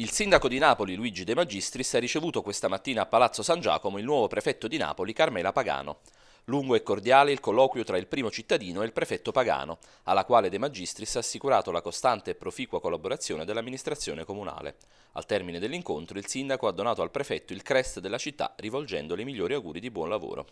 Il sindaco di Napoli Luigi De Magistris ha ricevuto questa mattina a Palazzo San Giacomo il nuovo prefetto di Napoli Carmela Pagano. Lungo e cordiale il colloquio tra il primo cittadino e il prefetto Pagano, alla quale De Magistris ha assicurato la costante e proficua collaborazione dell'amministrazione comunale. Al termine dell'incontro il sindaco ha donato al prefetto il crest della città rivolgendole i migliori auguri di buon lavoro.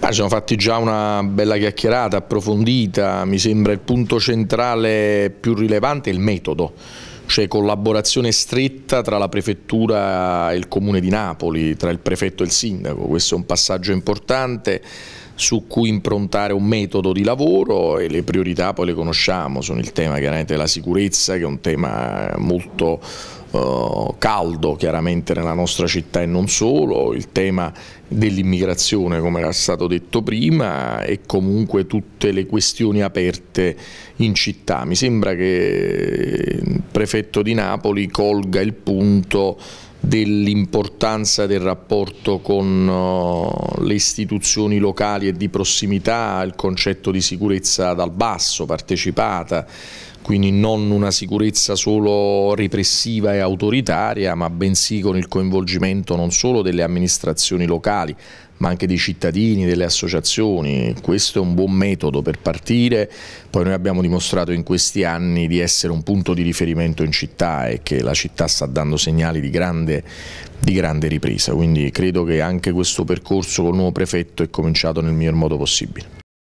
Ah, ci siamo fatti già una bella chiacchierata approfondita, mi sembra il punto centrale più rilevante il metodo c'è cioè collaborazione stretta tra la prefettura e il comune di Napoli, tra il prefetto e il sindaco, questo è un passaggio importante su cui improntare un metodo di lavoro e le priorità poi le conosciamo, sono il tema chiaramente della sicurezza che è un tema molto eh, caldo chiaramente nella nostra città e non solo, il tema dell'immigrazione come era stato detto prima e comunque tutte le questioni aperte in città. Mi sembra che il prefetto di Napoli colga il punto dell'importanza del rapporto con oh, le istituzioni locali e di prossimità, il concetto di sicurezza dal basso, partecipata, quindi non una sicurezza solo repressiva e autoritaria, ma bensì con il coinvolgimento non solo delle amministrazioni locali, ma anche dei cittadini, delle associazioni. Questo è un buon metodo per partire, poi noi abbiamo dimostrato in questi anni di essere un punto di riferimento in città e che la città sta dando segnali di grande, di grande ripresa, quindi credo che anche questo percorso col nuovo prefetto è cominciato nel miglior modo possibile.